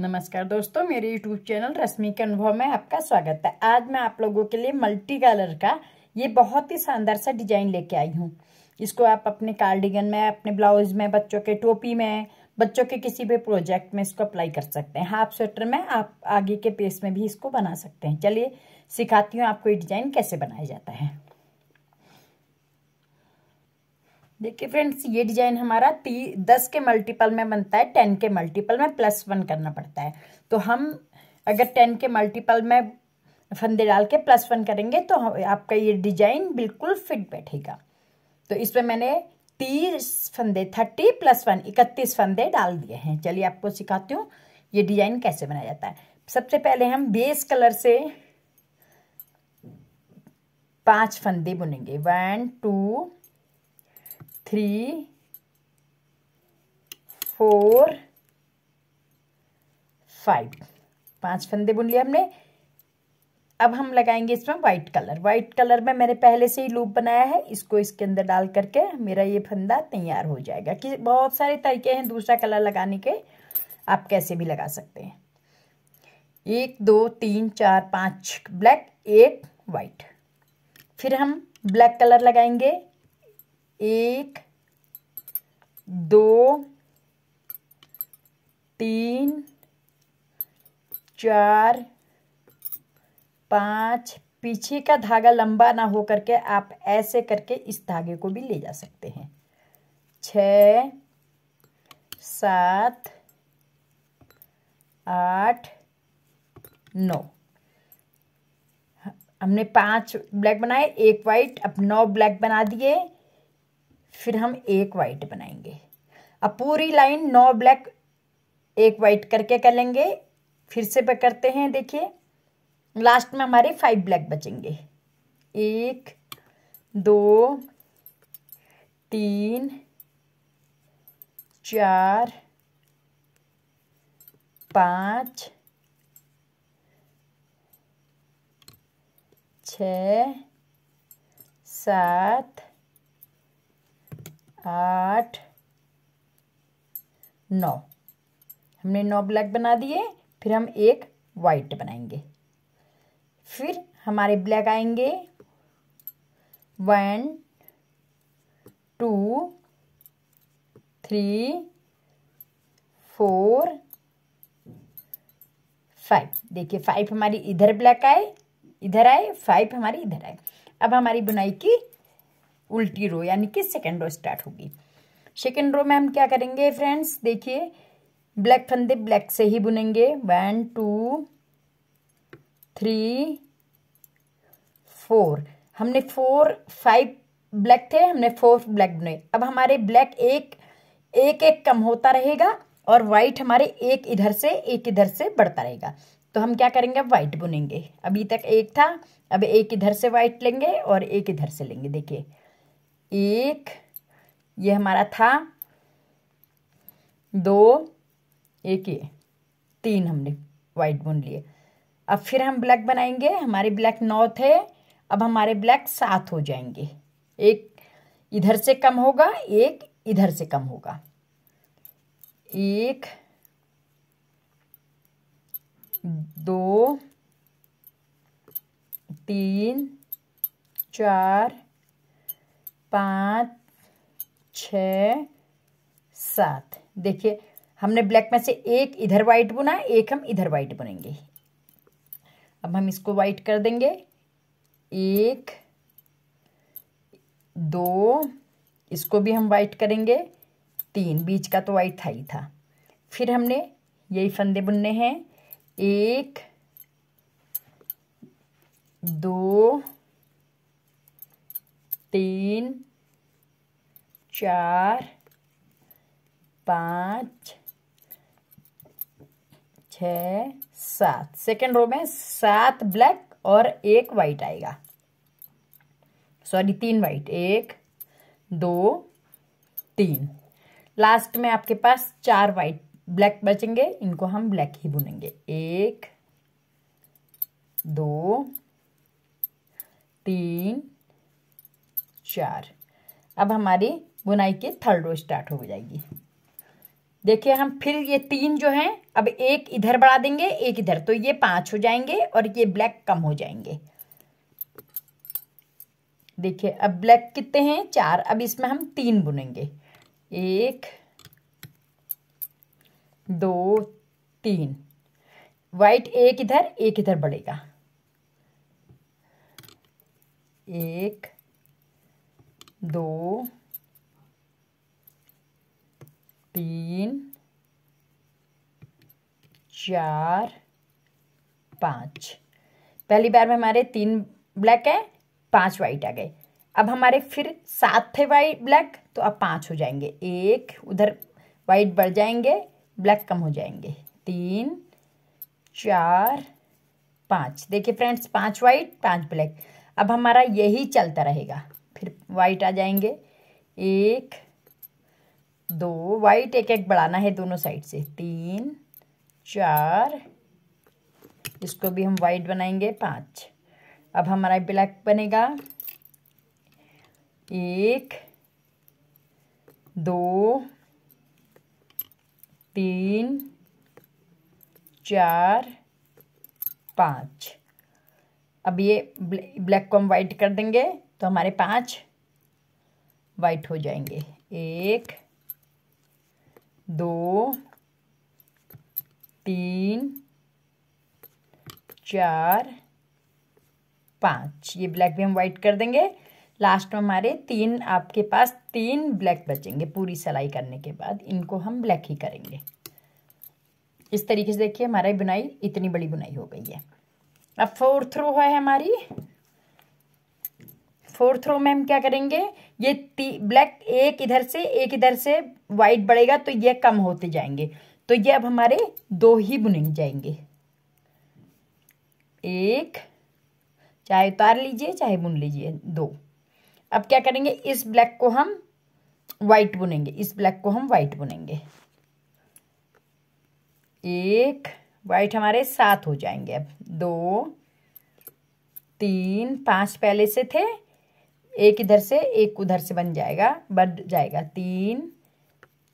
नमस्कार दोस्तों मेरे यूट्यूब चैनल रश्मि के अनुभव में आपका स्वागत है आज मैं आप लोगों के लिए मल्टी कलर का ये बहुत ही शानदार सा डिजाइन लेके आई हूँ इसको आप अपने कार्डिगन में अपने ब्लाउज में बच्चों के टोपी में बच्चों के किसी भी प्रोजेक्ट में इसको अप्लाई कर सकते हैं हाफ स्वेटर में आप आगे के पेस में भी इसको बना सकते हैं चलिए सिखाती हूँ आपको ये डिजाइन कैसे बनाया जाता है देखिए फ्रेंड्स ये डिजाइन हमारा ती दस के मल्टीपल में बनता है टेन के मल्टीपल में प्लस वन करना पड़ता है तो हम अगर टेन के मल्टीपल में फंदे डाल के प्लस वन करेंगे तो आपका ये डिजाइन बिल्कुल फिट बैठेगा तो इसमें मैंने तीस फंदे थर्टी प्लस वन इकतीस फंदे डाल दिए हैं चलिए आपको सिखाती हूँ ये डिजाइन कैसे बनाया जाता है सबसे पहले हम बेस कलर से पांच फंदे बुनेंगे one two three four five पांच फंदे बुन लिए हमने अब हम लगाएंगे इसमें व्हाइट कलर व्हाइट कलर में मैंने पहले से ही लूप बनाया है इसको इसके अंदर डाल करके मेरा ये फंदा तैयार हो जाएगा कि बहुत सारे तरीके हैं दूसरा कलर लगाने के आप कैसे भी लगा सकते हैं एक दो तीन चार पाँच ब्लैक एक वाइट फिर हम ब्लैक कलर लगाएंगे एक दो तीन चार पाँच पीछे का धागा लंबा ना हो करके आप ऐसे करके इस धागे को भी ले जा सकते हैं छ सात आठ नौ हमने पांच ब्लैक बनाए एक वाइट अब नौ ब्लैक बना दिए फिर हम एक वाइट बनाएंगे अब पूरी लाइन नौ ब्लैक एक वाइट करके कर लेंगे फिर से करते हैं देखिए लास्ट में हमारे फाइव ब्लैक बचेंगे एक दो तीन चार पाँच छ सात आठ नौ हमने नौ ब्लैक बना दिए फिर हम एक वाइट बनाएंगे फिर हमारे ब्लैक आएंगे one two three four five देखिए फाइव हमारी इधर ब्लैक आए इधर आए फाइव हमारी इधर आए अब हमारी बुनाई की उल्टी रो यानी कि सेकेंड रो स्टार्ट होगी सेकेंड रो में हम क्या करेंगे फ्रेंड्स देखिए ब्लैक फंदे ब्लैक से ही बुनेंगे वन टू थ्री फोर हमने फोर फाइव ब्लैक थे हमने फोर ब्लैक बुने अब हमारे ब्लैक एक एक एक कम होता रहेगा और वाइट हमारे एक इधर से एक इधर से बढ़ता रहेगा तो हम क्या करेंगे वाइट बुनेंगे अभी तक एक था अब एक इधर से वाइट लेंगे और एक इधर से लेंगे देखिए एक ये हमारा था दो एक ये तीन हमने वाइट बुन लिए अब फिर हम ब्लैक बनाएंगे हमारे ब्लैक नौ थे अब हमारे ब्लैक सात हो जाएंगे एक इधर से कम होगा एक इधर से कम होगा एक दो तीन चार पाँच छ सात देखिए हमने ब्लैक में से एक इधर वाइट बुना है एक हम इधर वाइट बुनेंगे अब हम इसको वाइट कर देंगे एक दो इसको भी हम वाइट करेंगे तीन बीच का तो वाइट था ही था फिर हमने यही फंदे बुनने हैं एक दो तीन चार पाँच छ सात सेकेंड रो में सात ब्लैक और एक वाइट आएगा सॉरी तीन वाइट एक दो तीन लास्ट में आपके पास चार वाइट ब्लैक बचेंगे इनको हम ब्लैक ही बुनेंगे एक दो तीन चार अब हमारी बुनाई की थर्ड रो स्टार्ट हो जाएगी देखिए हम फिर ये तीन जो हैं अब एक इधर बढ़ा देंगे एक इधर तो ये पांच हो जाएंगे और ये ब्लैक कम हो जाएंगे देखिए अब ब्लैक कितने हैं चार अब इसमें हम तीन बुनेंगे एक दो तीन वाइट एक इधर एक इधर बढ़ेगा एक दो तीन चार पाँच पहली बार में हमारे तीन ब्लैक है पांच वाइट आ गए अब हमारे फिर सात थे वाइट ब्लैक तो अब पांच हो जाएंगे एक उधर वाइट बढ़ जाएंगे ब्लैक कम हो जाएंगे तीन चार पांच देखिए फ्रेंड्स पांच वाइट पांच ब्लैक अब हमारा यही चलता रहेगा फिर वाइट आ जाएंगे एक दो वाइट एक एक बढ़ाना है दोनों साइड से तीन चार इसको भी हम वाइट बनाएंगे पाँच अब हमारा ब्लैक बनेगा एक दो तीन चार पाँच अब ये ब्लैक को हम वाइट कर देंगे तो हमारे पांच वाइट हो जाएंगे एक दो तीन चार पांच ये ब्लैक भी हम वाइट कर देंगे लास्ट में हमारे तीन आपके पास तीन ब्लैक बचेंगे पूरी सिलाई करने के बाद इनको हम ब्लैक ही करेंगे इस तरीके से देखिए हमारी बुनाई इतनी बड़ी बुनाई हो गई है अब फोर्थ रो है हमारी फोर्थ रो में हम क्या करेंगे ये ब्लैक एक इधर से एक इधर से वाइट बढ़ेगा तो ये कम होते जाएंगे तो ये अब हमारे दो ही बुने जाएंगे एक चाहे उतार लीजिए चाहे बुन लीजिए दो अब क्या करेंगे इस ब्लैक को हम वाइट बुनेंगे इस ब्लैक को हम वाइट बुनेंगे एक वाइट हमारे सात हो जाएंगे अब दो तीन पांच पहले से थे एक इधर से एक उधर से बन जाएगा बढ़ जाएगा तीन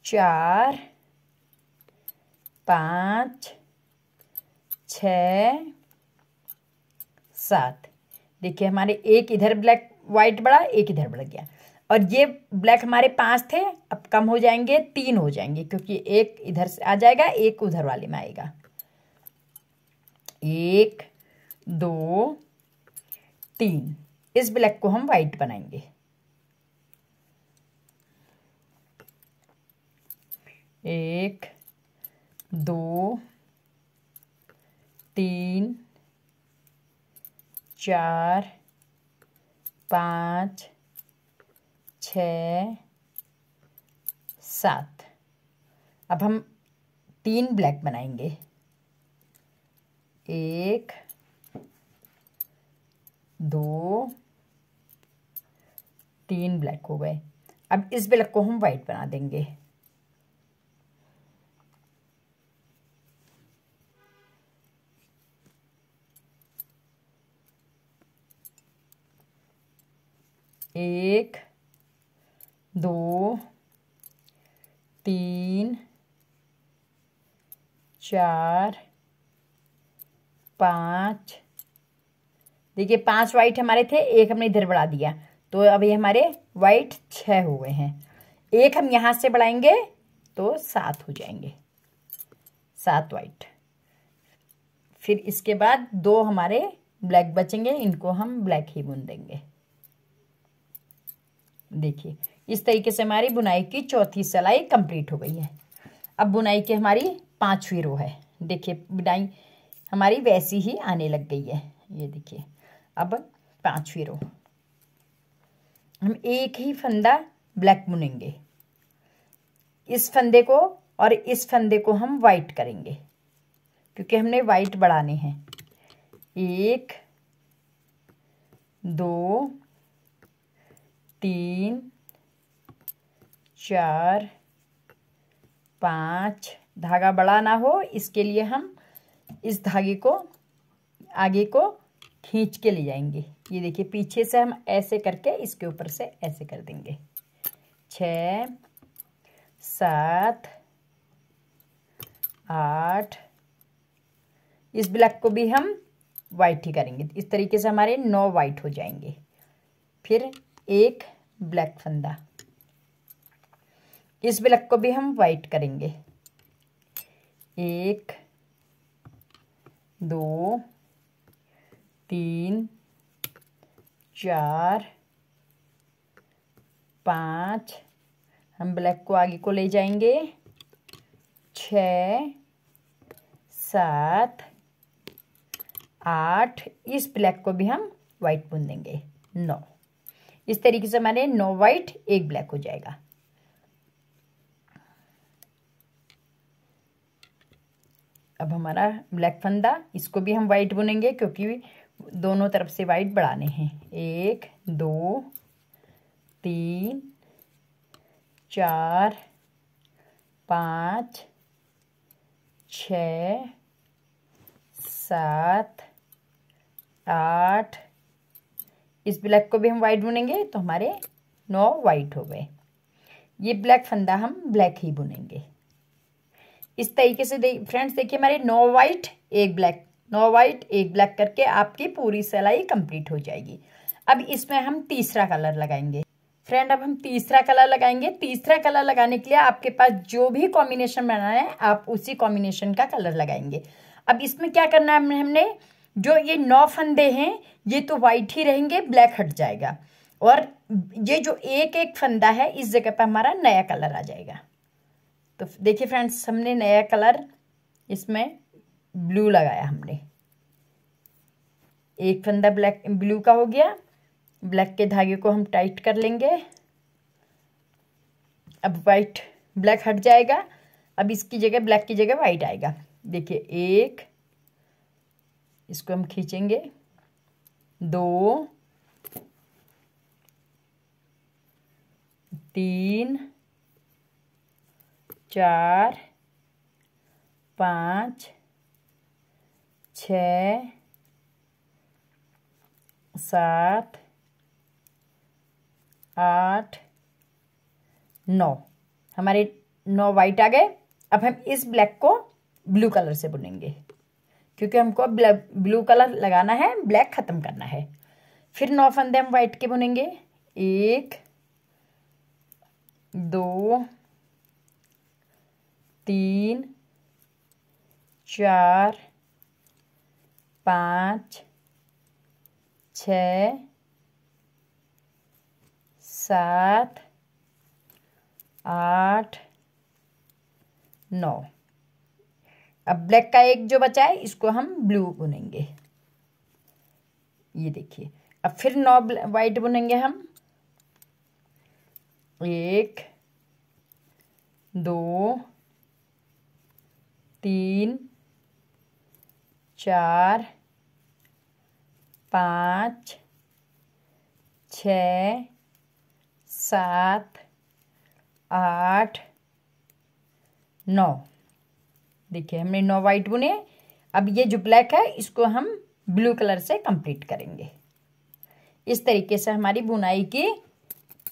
चार पाँच छ सात देखिए हमारे एक इधर ब्लैक वाइट बढ़ा एक इधर बढ़ गया और ये ब्लैक हमारे पांच थे अब कम हो जाएंगे तीन हो जाएंगे क्योंकि एक इधर से आ जाएगा एक उधर वाले में आएगा एक दो तीन इस ब्लैक को हम वाइट बनाएंगे एक दो तीन चार पाँच छ सात अब हम तीन ब्लैक बनाएंगे एक दो तीन ब्लैक हो गए अब इस ब्लैक को हम वाइट बना देंगे एक दो तीन चार पाँच देखिए पांच वाइट हमारे थे एक हमने इधर बढ़ा दिया तो अब ये हमारे वाइट छः हुए हैं एक हम यहाँ से बढ़ाएंगे तो सात हो जाएंगे सात वाइट फिर इसके बाद दो हमारे ब्लैक बचेंगे इनको हम ब्लैक ही बुन देंगे देखिए इस तरीके से हमारी बुनाई की चौथी सिलाई कंप्लीट हो गई है अब बुनाई की हमारी पांचवी रो है देखिए बुनाई हमारी वैसी ही आने लग गई है ये देखिए अब पांचवी रो हम एक ही फंदा ब्लैक बुनेंगे इस फंदे को और इस फंदे को हम वाइट करेंगे क्योंकि हमने वाइट बढ़ाने हैं एक दो तीन चार पाँच धागा बड़ा ना हो इसके लिए हम इस धागे को आगे को खींच के ले जाएंगे ये देखिए पीछे से हम ऐसे करके इसके ऊपर से ऐसे कर देंगे छ सात आठ इस ब्लैक को भी हम वाइट ही करेंगे इस तरीके से हमारे नौ वाइट हो जाएंगे फिर एक ब्लैक फंदा इस ब्लैक को भी हम वाइट करेंगे एक दो तीन चार पाँच हम ब्लैक को आगे को ले जाएंगे छ सात आठ इस ब्लैक को भी हम व्हाइट बुन देंगे नौ इस तरीके से हमारे नौ व्हाइट एक ब्लैक हो जाएगा अब हमारा ब्लैक फंदा इसको भी हम व्हाइट बुनेंगे क्योंकि दोनों तरफ से वाइट बढ़ाने हैं एक दो तीन चार पाँच छ सात आठ इस ब्लैक को भी हम वाइट बुनेंगे तो हमारे नौ वाइट हो गए ये ब्लैक फंदा हम ब्लैक ही बुनेंगे इस तरीके से दे, फ्रेंड्स देखिए हमारे नौ वाइट एक ब्लैक नौ वाइट एक ब्लैक करके आपकी पूरी सिलाई कंप्लीट हो जाएगी अब इसमें हम तीसरा कलर लगाएंगे फ्रेंड अब हम तीसरा कलर लगाएंगे तीसरा कलर लगाने के लिए आपके पास जो भी कॉम्बिनेशन बनाना है आप उसी कॉम्बिनेशन का कलर लगाएंगे अब इसमें क्या करना है हमने जो ये नौ फंदे हैं ये तो वाइट ही रहेंगे ब्लैक हट जाएगा और ये जो एक एक फंदा है इस जगह पर हमारा नया कलर आ जाएगा तो देखिए फ्रेंड्स हमने नया कलर इसमें ब्लू लगाया हमने एक फंदा ब्लैक ब्लू का हो गया ब्लैक के धागे को हम टाइट कर लेंगे अब वाइट ब्लैक हट जाएगा अब इसकी जगह ब्लैक की जगह वाइट आएगा देखिए एक इसको हम खींचेंगे दो तीन चार पाँच छ सात आठ नौ हमारे नौ वाइट आ गए अब हम इस ब्लैक को ब्लू कलर से बुनेंगे क्योंकि हमको ब्लू कलर लगाना है ब्लैक ख़त्म करना है फिर नौ फंदे हम व्हाइट के बुनेंगे एक दो तीन चार पाँच छ सात आठ नौ अब ब्लैक का एक जो बचा है इसको हम ब्लू बुनेंगे ये देखिए अब फिर नौ वाइट बुनेंगे हम एक दो तीन चार पाँच छ सात आठ नौ देखिए हमने नौ वाइट बुने अब ये जो ब्लैक है इसको हम ब्लू कलर से कंप्लीट करेंगे इस तरीके से हमारी बुनाई की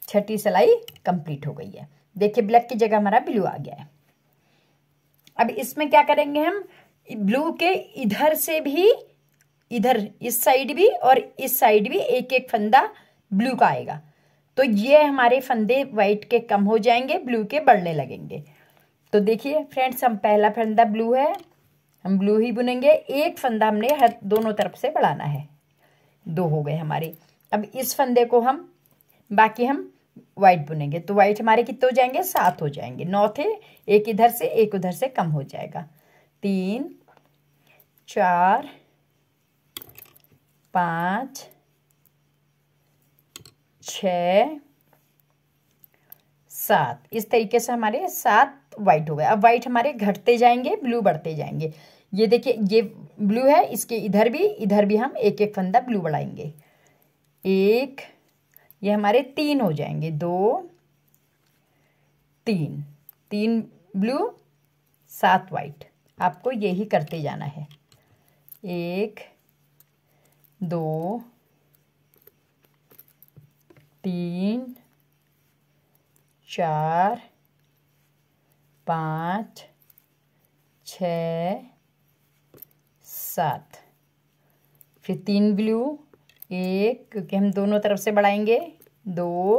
छठी सिलाई कंप्लीट हो गई है देखिए ब्लैक की जगह हमारा ब्लू आ गया है अब इसमें क्या करेंगे हम ब्लू के इधर से भी इधर इस साइड भी और इस साइड भी एक एक फंदा ब्लू का आएगा तो ये हमारे फंदे व्हाइट के कम हो जाएंगे ब्लू के बढ़ने लगेंगे तो देखिए फ्रेंड्स हम पहला फंदा ब्लू है हम ब्लू ही बुनेंगे एक फंदा हमने हर दोनों तरफ से बढ़ाना है दो हो गए हमारे अब इस फंदे को हम बाकी हम वाइट बुनेंगे तो व्हाइट हमारे कितने हो जाएंगे सात हो जाएंगे नौ थे एक इधर से एक उधर से कम हो जाएगा तीन चार पाँच छ सात इस तरीके से हमारे सात वाइट हो गए अब वाइट हमारे घटते जाएंगे ब्लू बढ़ते जाएंगे ये देखिए ये ब्लू है इसके इधर भी इधर भी हम एक एक फंदा ब्लू बढ़ाएंगे एक ये हमारे तीन हो जाएंगे दो तीन तीन ब्लू सात वाइट आपको यही करते जाना है एक दो तीन चार पाँच छ सात फिर तीन ब्लू एक क्योंकि हम दोनों तरफ से बढ़ाएंगे दो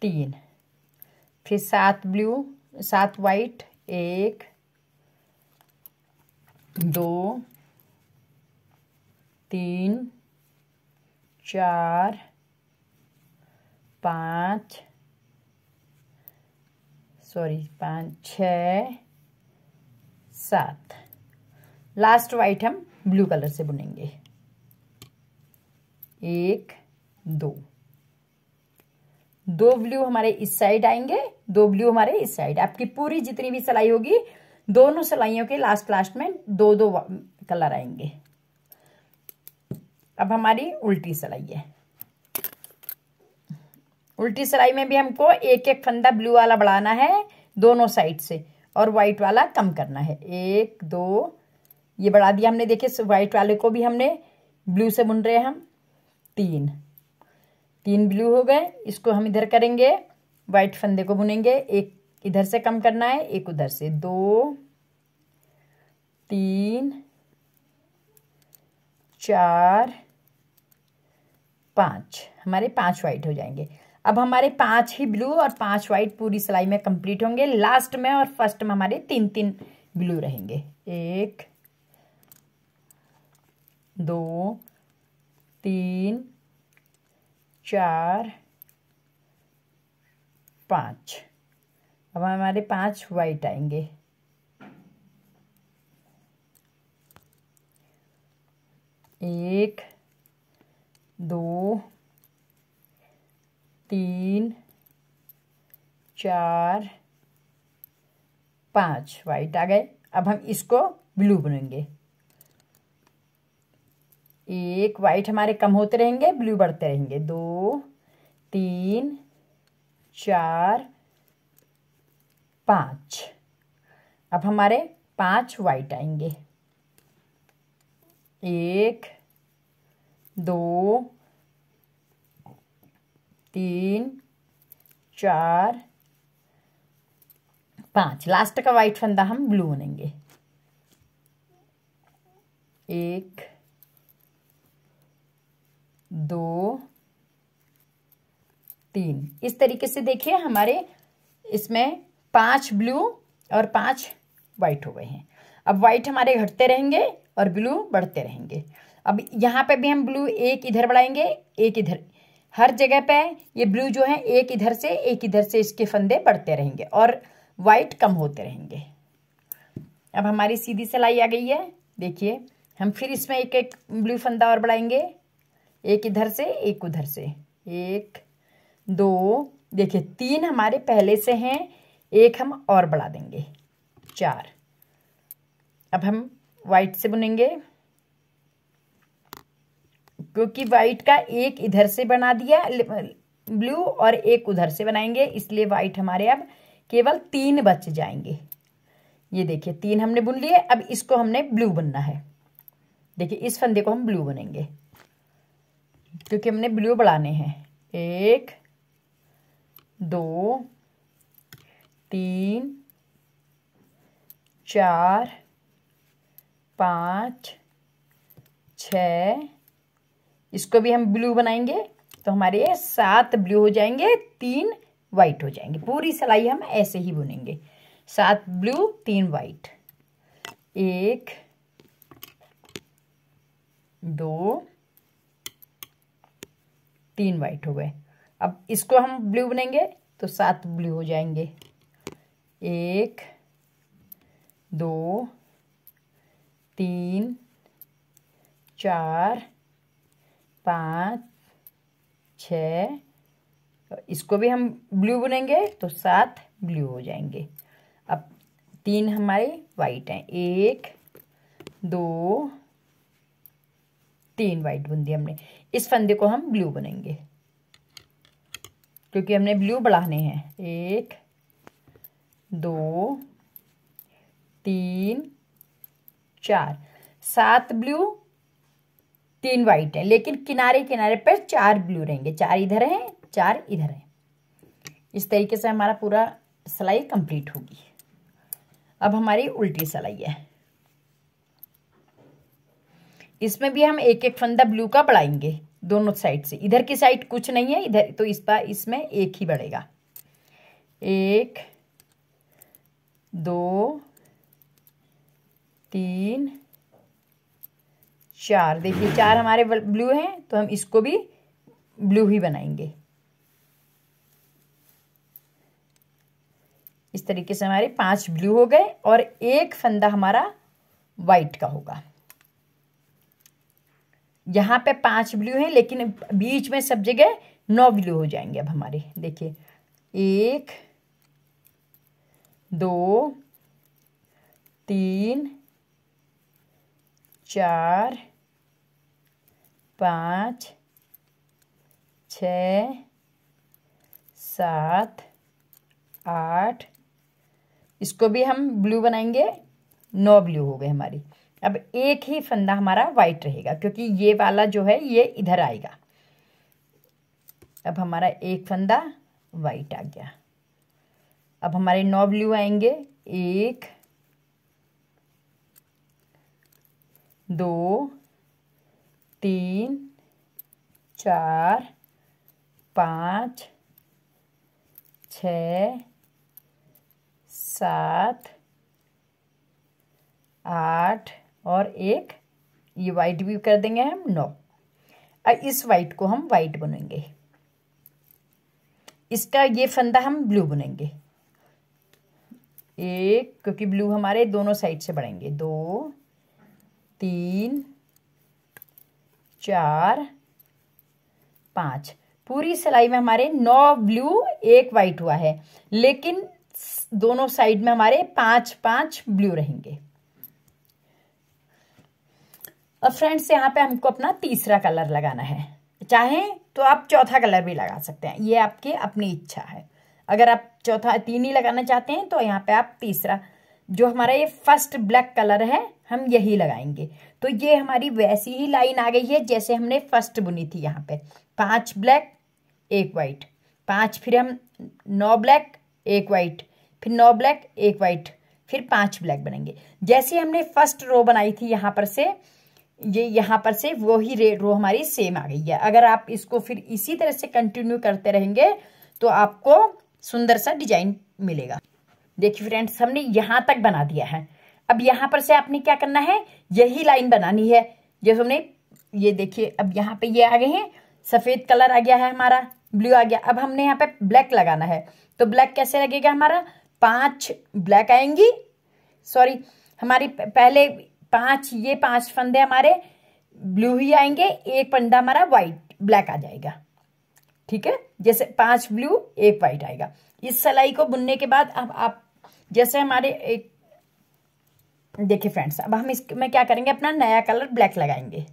तीन फिर सात ब्लू सात वाइट एक दो तीन चार पाँच सॉरी पाँच छ सात लास्ट वाइट हम ब्लू कलर से बुनेंगे एक दो दो ब्लू हमारे इस साइड आएंगे दो ब्लू हमारे इस साइड आपकी पूरी जितनी भी सिलाई होगी दोनों सिलाइयों के लास्ट लास्ट में दो दो कलर आएंगे अब हमारी उल्टी सिलाई है उल्टी सिलाई में भी हमको एक एक फंदा ब्लू वाला बढ़ाना है दोनों साइड से और व्हाइट वाला कम करना है एक दो ये बढ़ा दिया हमने देखिए व्हाइट वाले को भी हमने ब्लू से बुन रहे हैं हम तीन तीन ब्लू हो गए इसको हम इधर करेंगे व्हाइट फंदे को बुनेंगे एक इधर से कम करना है एक उधर से दो तीन चार पाँच हमारे पांच व्हाइट हो जाएंगे अब हमारे पांच ही ब्लू और पांच व्हाइट पूरी सिलाई में कंप्लीट होंगे लास्ट में और फर्स्ट में हमारे तीन तीन ब्लू रहेंगे एक दो तीन चार पाँच अब हमारे पांच वाइट आएंगे एक दो तीन चार पांच वाइट आ गए अब हम इसको ब्लू बनेंगे एक वाइट हमारे कम होते रहेंगे ब्लू बढ़ते रहेंगे दो तीन चार पाँच अब हमारे पांच वाइट आएंगे एक दो तीन चार पाँच लास्ट का वाइट फंदा हम ब्लू बनेंगे एक दो तीन इस तरीके से देखिए हमारे इसमें पाँच ब्लू और पाँच वाइट हो गए हैं अब वाइट हमारे घटते रहेंगे और ब्लू बढ़ते रहेंगे अब यहाँ पे भी हम ब्लू एक इधर बढ़ाएंगे एक इधर हर जगह पे ये ब्लू जो है एक इधर से एक इधर से इसके फंदे बढ़ते रहेंगे और वाइट कम होते रहेंगे अब हमारी सीधी सिलाई आ गई है देखिए हम फिर इसमें एक एक ब्लू फंदा और बढ़ाएंगे एक इधर से एक उधर से एक दो देखिए तीन हमारे पहले से हैं एक हम और बढ़ा देंगे चार अब हम वाइट से बुनेंगे क्योंकि वाइट का एक इधर से बना दिया ब्लू और एक उधर से बनाएंगे इसलिए वाइट हमारे अब केवल तीन बच जाएंगे ये देखिए तीन हमने बुन लिए अब इसको हमने ब्लू बनना है देखिए इस फंदे को हम ब्लू बनेंगे क्योंकि हमने ब्लू बढ़ाने हैं एक दो तीन चार पाँच छ इसको भी हम ब्लू बनाएंगे तो हमारे ये सात ब्लू हो जाएंगे तीन वाइट हो जाएंगे पूरी सिलाई हम ऐसे ही बुनेंगे सात ब्लू तीन वाइट एक दो तीन वाइट हो गए अब इसको हम ब्लू बनेंगे तो सात ब्लू हो जाएंगे एक दो तीन चार पाँच छ इसको भी हम ब्लू बुनेंगे तो सात ब्लू हो जाएंगे अब तीन हमारे वाइट हैं एक दो तीन वाइट बुन दिए हमने इस फंदे को हम ब्लू बुनेंगे क्योंकि हमने ब्लू बढ़ाने हैं एक दो तीन चार सात ब्लू तीन व्हाइट है लेकिन किनारे किनारे पर चार ब्लू रहेंगे चार इधर हैं चार इधर हैं इस तरीके से हमारा पूरा सिलाई कंप्लीट होगी अब हमारी उल्टी सिलाई है इसमें भी हम एक एक फंदा ब्लू का बढ़ाएंगे दोनों साइड से इधर की साइड कुछ नहीं है इधर तो इस पर इसमें एक ही बढ़ेगा एक दो तीन चार देखिए चार हमारे ब्लू हैं तो हम इसको भी ब्लू ही बनाएंगे इस तरीके से हमारे पांच ब्लू हो गए और एक फंदा हमारा वाइट का होगा यहां पे पांच ब्लू हैं लेकिन बीच में सब जगह नौ ब्लू हो जाएंगे अब हमारे देखिए एक दो तीन चार पाँच छ सात आठ इसको भी हम ब्लू बनाएंगे नौ ब्लू हो गए हमारी अब एक ही फंदा हमारा वाइट रहेगा क्योंकि ये वाला जो है ये इधर आएगा अब हमारा एक फंदा वाइट आ गया अब हमारे नौ ब्लू आएंगे एक दो तीन चार पाँच छ सात आठ और एक ये वाइट भी कर देंगे हम नौ अब इस वाइट को हम वाइट बनेंगे इसका ये फंदा हम ब्लू बनेंगे एक क्योंकि ब्लू हमारे दोनों साइड से बढ़ेंगे दो तीन चार पाँच पूरी सिलाई में हमारे नौ ब्लू एक वाइट हुआ है लेकिन दोनों साइड में हमारे पांच पांच ब्लू रहेंगे अब फ्रेंड्स यहाँ पे हमको अपना तीसरा कलर लगाना है चाहे तो आप चौथा कलर भी लगा सकते हैं ये आपकी अपनी इच्छा है अगर आप चौथा तीन ही लगाना चाहते हैं तो यहाँ पे आप तीसरा जो हमारा ये फर्स्ट ब्लैक कलर है हम यही लगाएंगे तो ये हमारी वैसी ही लाइन आ गई है जैसे हमने फर्स्ट बुनी थी यहाँ पे पांच ब्लैक एक वाइट पांच फिर हम नौ ब्लैक एक वाइट फिर नौ ब्लैक एक वाइट फिर पांच ब्लैक बनेंगे जैसे हमने फर्स्ट रो बनाई थी यहाँ पर से ये यहाँ पर से वो ही रे रो हमारी सेम आ गई है अगर आप इसको फिर इसी तरह से कंटिन्यू करते रहेंगे तो आपको सुंदर सा डिजाइन मिलेगा देखिए फ्रेंड्स हमने यहाँ तक बना दिया है अब यहाँ पर से आपने क्या करना है यही लाइन बनानी है जैसे हमने ये देखिए अब यहाँ पे ये आ गए हैं सफ़ेद कलर आ गया है हमारा ब्लू आ गया अब हमने यहाँ पे ब्लैक लगाना है तो ब्लैक कैसे लगेगा हमारा पांच ब्लैक आएंगी सॉरी हमारी पहले पांच ये पांच फंदे हमारे ब्लू ही आएंगे एक फंदा हमारा व्हाइट ब्लैक आ जाएगा ठीक है जैसे पांच ब्लू एक वाइट आएगा इस सलाई को बुनने के बाद अब आप जैसे हमारे एक देखिए फ्रेंड्स अब हम इसमें क्या करेंगे अपना नया कलर ब्लैक लगाएंगे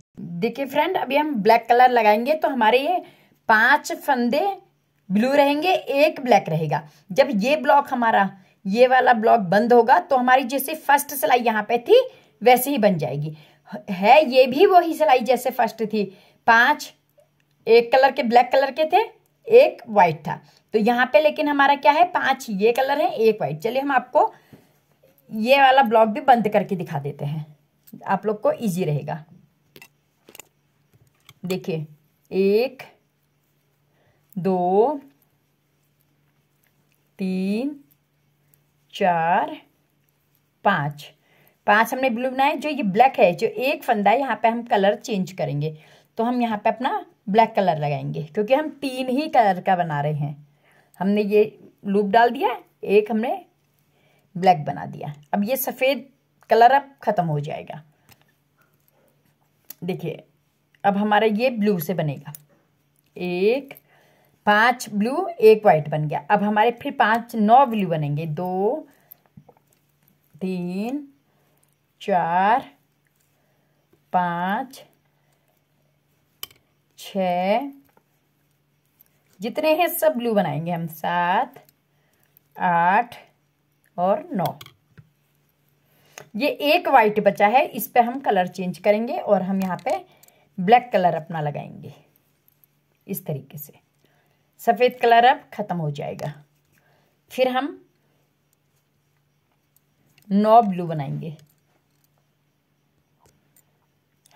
देखिए फ्रेंड अभी हम ब्लैक कलर लगाएंगे तो हमारे ये पांच फंदे ब्लू रहेंगे एक ब्लैक रहेगा जब ये ब्लॉक हमारा ये वाला ब्लॉक बंद होगा तो हमारी जैसे फर्स्ट सिलाई यहाँ पे थी वैसे ही बन जाएगी है ये भी वही सिलाई जैसे फर्स्ट थी पांच एक कलर के ब्लैक कलर के थे एक व्हाइट था तो यहाँ पे लेकिन हमारा क्या है पांच ये कलर है एक व्हाइट चलिए हम आपको ये वाला ब्लॉक भी बंद करके दिखा देते हैं आप लोग को इजी रहेगा देखिए एक दो तीन चार पांच पांच हमने ब्लू बनाए जो ये ब्लैक है जो एक फंदा है यहाँ पे हम कलर चेंज करेंगे तो हम यहाँ पे अपना ब्लैक कलर लगाएंगे क्योंकि हम तीन ही कलर का बना रहे हैं हमने ये लूप डाल दिया एक हमने ब्लैक बना दिया अब ये सफ़ेद कलर अब ख़त्म हो जाएगा देखिए अब हमारा ये ब्लू से बनेगा एक पांच ब्लू एक वाइट बन गया अब हमारे फिर पांच नौ ब्लू बनेंगे दो तीन चार पाँच छ जितने हैं सब ब्लू बनाएंगे हम सात आठ और नौ ये एक वाइट बचा है इस पर हम कलर चेंज करेंगे और हम यहाँ पे ब्लैक कलर अपना लगाएंगे इस तरीके से सफ़ेद कलर अब ख़त्म हो जाएगा फिर हम नौ ब्लू बनाएंगे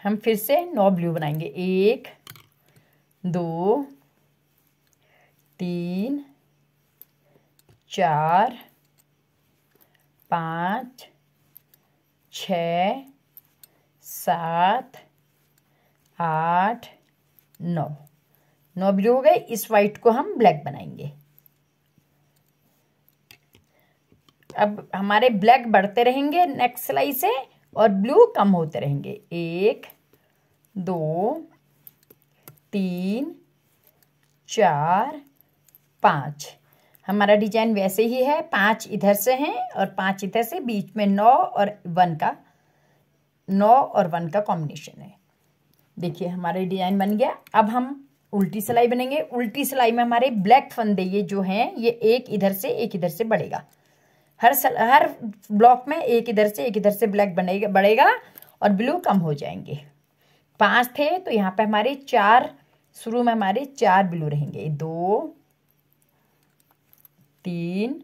हम फिर से नौ ब्लू बनाएंगे एक दो तीन चार पाँच छ सात आठ नौ नौ भी हो गए इस वाइट को हम ब्लैक बनाएंगे अब हमारे ब्लैक बढ़ते रहेंगे नेक्स्ट सिलाई से और ब्लू कम होते रहेंगे एक दो तीन चार पाँच हमारा डिजाइन वैसे ही है पाँच इधर से हैं और पाँच इधर से बीच में नौ और वन का नौ और वन का कॉम्बिनेशन है देखिए हमारा डिजाइन बन गया अब हम उल्टी सिलाई बनेंगे उल्टी सिलाई में हमारे ब्लैक फंदे ये जो हैं ये एक इधर से एक इधर से बढ़ेगा हर सल, हर ब्लॉक में एक इधर से एक इधर से ब्लैक बनेगा बढ़ेगा और ब्लू कम हो जाएंगे पांच थे तो यहाँ पे हमारे चार शुरू में हमारे चार ब्लू रहेंगे दो तीन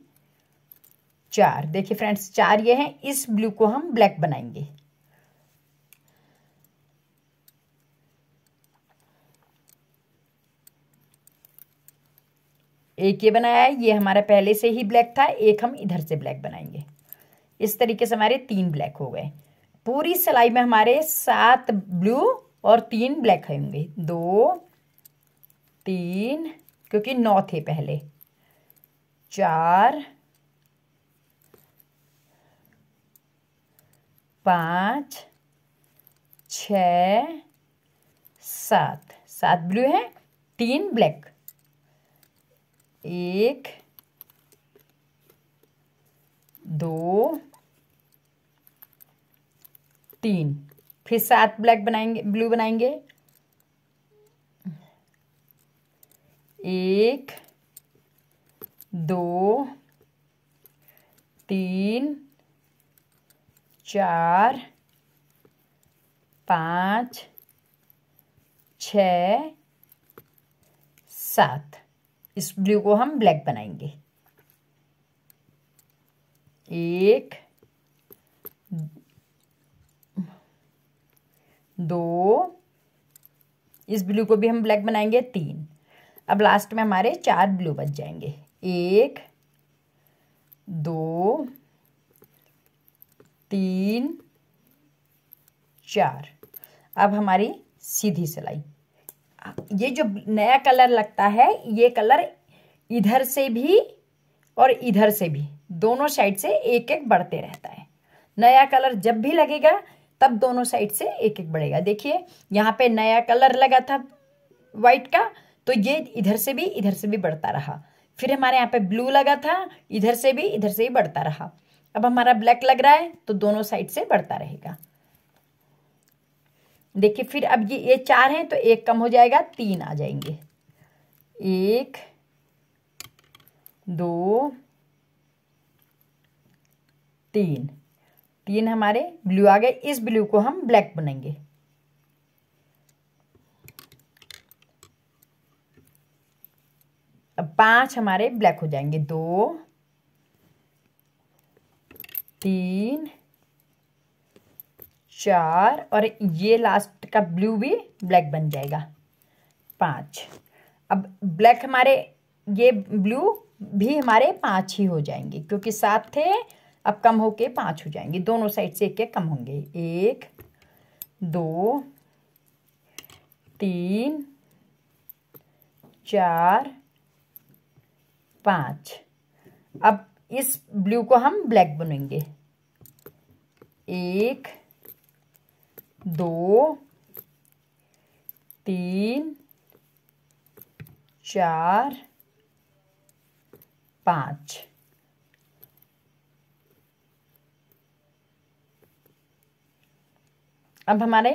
चार देखिए फ्रेंड्स चार ये हैं इस ब्लू को हम ब्लैक बनाएंगे एक ये बनाया है ये हमारा पहले से ही ब्लैक था एक हम इधर से ब्लैक बनाएंगे इस तरीके से हमारे तीन ब्लैक हो गए पूरी सिलाई में हमारे सात ब्लू और तीन ब्लैक होंगे दो तीन क्योंकि नौ थे पहले चार पाँच छ सात सात ब्लू है तीन ब्लैक एक दो तीन फिर सात ब्लैक बनाएंगे ब्लू बनाएंगे एक दो तीन चार पाँच छ सात इस ब्लू को हम ब्लैक बनाएंगे एक दो इस ब्लू को भी हम ब्लैक बनाएंगे तीन अब लास्ट में हमारे चार ब्लू बच जाएंगे एक दो तीन चार अब हमारी सीधी सिलाई ये जो नया कलर लगता है ये कलर इधर से भी और इधर से भी दोनों साइड से एक एक बढ़ते रहता है नया कलर जब भी लगेगा तब दोनों साइड से एक एक बढ़ेगा देखिए यहाँ पे नया कलर लगा था वाइट का तो ये इधर से भी इधर से भी बढ़ता रहा फिर हमारे यहाँ पे ब्लू लगा था इधर से भी इधर से ही बढ़ता रहा अब हमारा ब्लैक लग रहा है तो दोनों साइड से बढ़ता रहेगा देखिए फिर अब ये ये चार हैं तो एक कम हो जाएगा तीन आ जाएंगे एक दो तीन तीन हमारे ब्लू आ गए इस ब्लू को हम ब्लैक बनाएंगे अब पांच हमारे ब्लैक हो जाएंगे दो तीन चार और ये लास्ट का ब्लू भी ब्लैक बन जाएगा पांच अब ब्लैक हमारे ये ब्लू भी हमारे पांच ही हो जाएंगे क्योंकि सात थे अब कम होके पांच हो जाएंगे दोनों साइड से एक एक कम होंगे एक दो तीन चार पाँच अब इस ब्लू को हम ब्लैक बुनेंगे एक दो तीन चार पाँच अब हमारे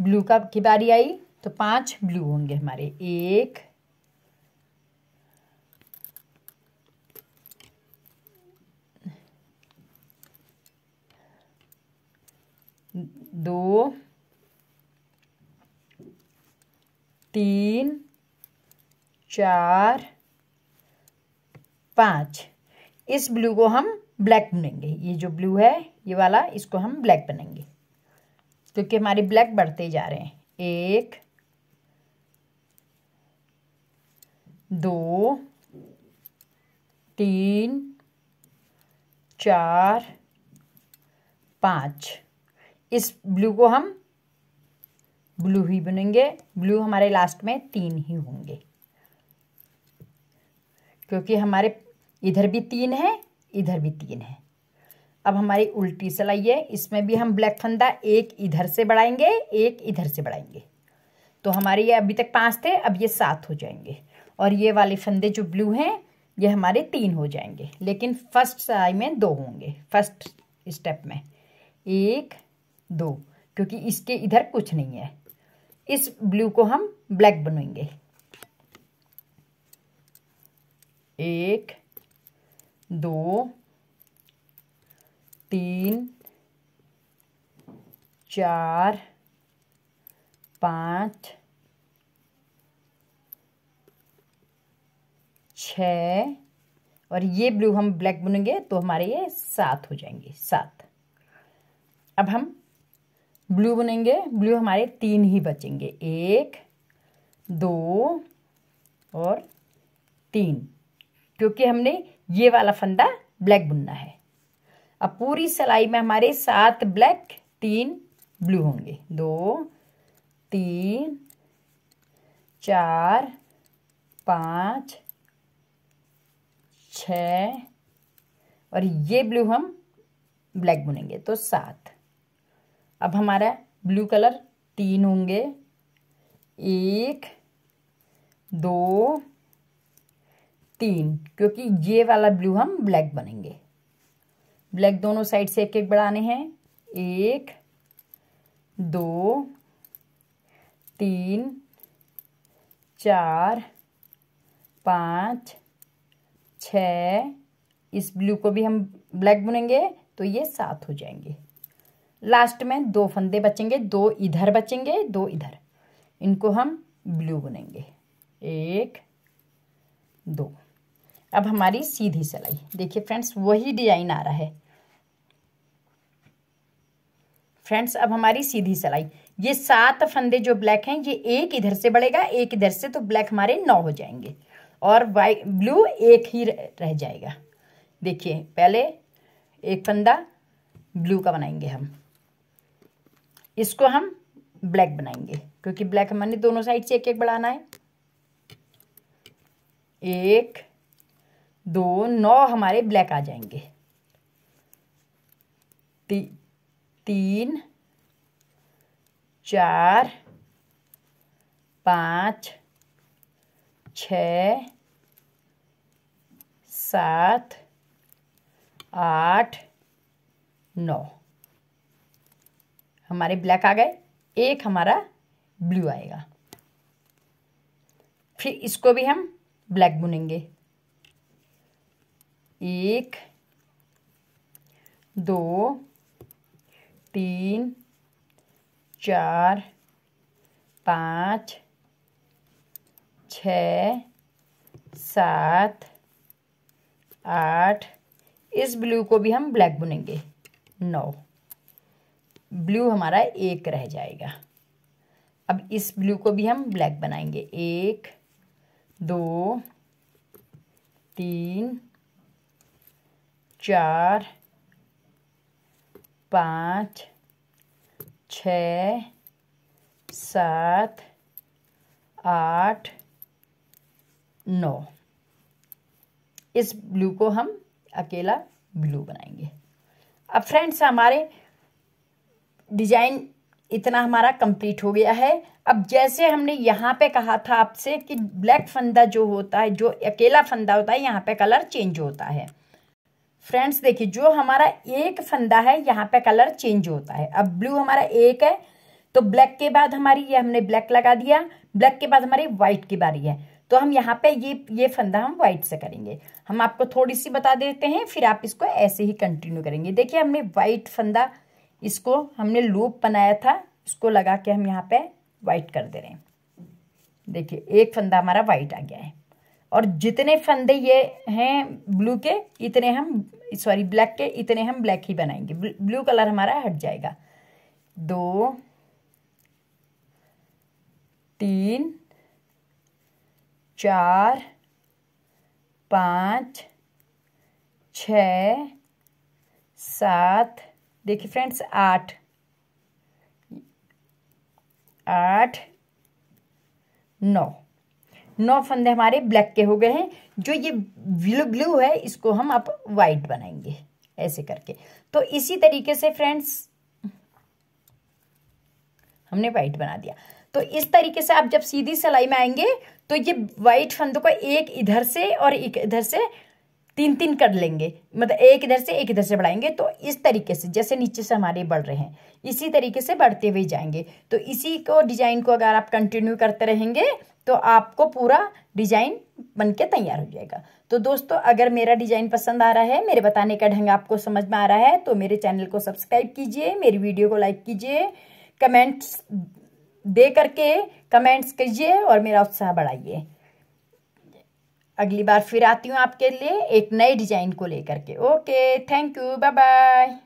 ब्लू का की बारी आई तो पांच ब्लू होंगे हमारे एक तीन चार पाँच इस ब्लू को हम ब्लैक बनेंगे ये जो ब्लू है ये वाला इसको हम ब्लैक बनेंगे क्योंकि हमारे ब्लैक बढ़ते जा रहे हैं एक दो तीन चार पाँच इस ब्लू को हम ब्लू ही बनेंगे ब्लू हमारे लास्ट में तीन ही होंगे क्योंकि हमारे इधर भी तीन है इधर भी तीन है अब हमारी उल्टी सिलाई है इसमें भी हम ब्लैक फंदा एक इधर से बढ़ाएंगे एक इधर से बढ़ाएंगे तो हमारे ये अभी तक पांच थे अब ये सात हो जाएंगे और ये वाले फंदे जो ब्लू हैं ये हमारे तीन हो जाएंगे लेकिन फर्स्ट सिलाई में दो होंगे फर्स्ट स्टेप में एक दो क्योंकि इसके इधर कुछ नहीं है इस ब्लू को हम ब्लैक बनाएंगे एक दो तीन चार पाँच छ और ये ब्लू हम ब्लैक बनेंगे तो हमारे ये सात हो जाएंगे सात अब हम ब्लू बनेंगे ब्लू हमारे तीन ही बचेंगे एक दो और तीन क्योंकि हमने ये वाला फंदा ब्लैक बुनना है अब पूरी सिलाई में हमारे सात ब्लैक तीन ब्लू होंगे दो तीन चार पाँच छ और ये ब्लू हम ब्लैक बुनेंगे तो सात अब हमारा ब्लू कलर तीन होंगे एक दो तीन क्योंकि ये वाला ब्लू हम ब्लैक बनेंगे ब्लैक दोनों साइड से एक एक बढ़ाने हैं एक दो तीन चार पाँच छ इस ब्लू को भी हम ब्लैक बुनेंगे तो ये सात हो जाएंगे लास्ट में दो फंदे बचेंगे दो इधर बचेंगे दो इधर इनको हम ब्लू बुनेंगे एक दो अब हमारी सीधी सिलाई देखिए फ्रेंड्स वही डिजाइन आ रहा है फ्रेंड्स अब हमारी सीधी सिलाई ये सात फंदे जो ब्लैक हैं ये एक इधर से बढ़ेगा एक इधर से तो ब्लैक हमारे नौ हो जाएंगे और वाइट ब्लू एक ही रह जाएगा देखिए पहले एक फंदा ब्लू का बनाएंगे हम इसको हम ब्लैक बनाएंगे क्योंकि ब्लैक हमने दोनों साइड से एक एक बढ़ाना है एक दो नौ हमारे ब्लैक आ जाएंगे ती, तीन चार पाँच छ सात आठ नौ हमारे ब्लैक आ गए एक हमारा ब्लू आएगा फिर इसको भी हम ब्लैक बुनेंगे एक दो तीन चार पाँच छ सात आठ इस ब्लू को भी हम ब्लैक बुनेंगे नौ ब्लू हमारा एक रह जाएगा अब इस ब्लू को भी हम ब्लैक बनाएंगे एक दो तीन चार पाँच छ सात आठ नौ इस ब्लू को हम अकेला ब्लू बनाएंगे अब फ्रेंड्स हमारे डिजाइन इतना हमारा कंप्लीट हो गया है अब जैसे हमने यहाँ पे कहा था आपसे कि ब्लैक फंदा जो होता है जो अकेला फंदा होता है यहाँ पे कलर चेंज होता है फ्रेंड्स देखिए जो हमारा एक फंदा है यहाँ पे कलर चेंज होता है अब ब्लू हमारा एक है तो ब्लैक के बाद हमारी ये हमने ब्लैक लगा दिया ब्लैक के बाद हमारी व्हाइट की बारी है तो हम यहाँ पे ये ये फंदा हम व्हाइट से करेंगे हम आपको थोड़ी सी बता देते हैं फिर आप इसको ऐसे ही कंटिन्यू करेंगे देखिए हमने व्हाइट फंदा इसको हमने लूप बनाया था इसको लगा के हम यहाँ पे वाइट कर दे रहे हैं देखिए एक फंदा हमारा वाइट आ गया है और जितने फंदे ये हैं ब्लू के इतने हम सॉरी ब्लैक के इतने हम ब्लैक ही बनाएंगे ब्लू कलर हमारा हट जाएगा दो तीन चार पाँच छ सात देखिए फ्रेंड्स आठ आठ नौ नौ फंदे हमारे ब्लैक के हो गए हैं जो ये ब्लू ब्लू है इसको हम आप वाइट बनाएंगे ऐसे करके तो इसी तरीके से फ्रेंड्स हमने वाइट बना दिया तो इस तरीके से आप जब सीधी सिलाई में आएंगे तो ये वाइट फंदों को एक इधर से और एक इधर से तीन तीन कर लेंगे मतलब एक इधर से एक इधर से बढ़ाएंगे तो इस तरीके से जैसे नीचे से हमारे बढ़ रहे हैं इसी तरीके से बढ़ते हुए जाएंगे तो इसी को डिजाइन को अगर आप कंटिन्यू करते रहेंगे तो आपको पूरा डिजाइन बन के तैयार हो जाएगा तो दोस्तों अगर मेरा डिजाइन पसंद आ रहा है मेरे बताने का ढंग आपको समझ में आ रहा है तो मेरे चैनल को सब्सक्राइब कीजिए मेरी वीडियो को लाइक कीजिए कमेंट्स दे करके कमेंट्स कीजिए और मेरा उत्साह बढ़ाइए अगली बार फिर आती हूँ आपके लिए एक नए डिजाइन को लेकर के okay thank you bye bye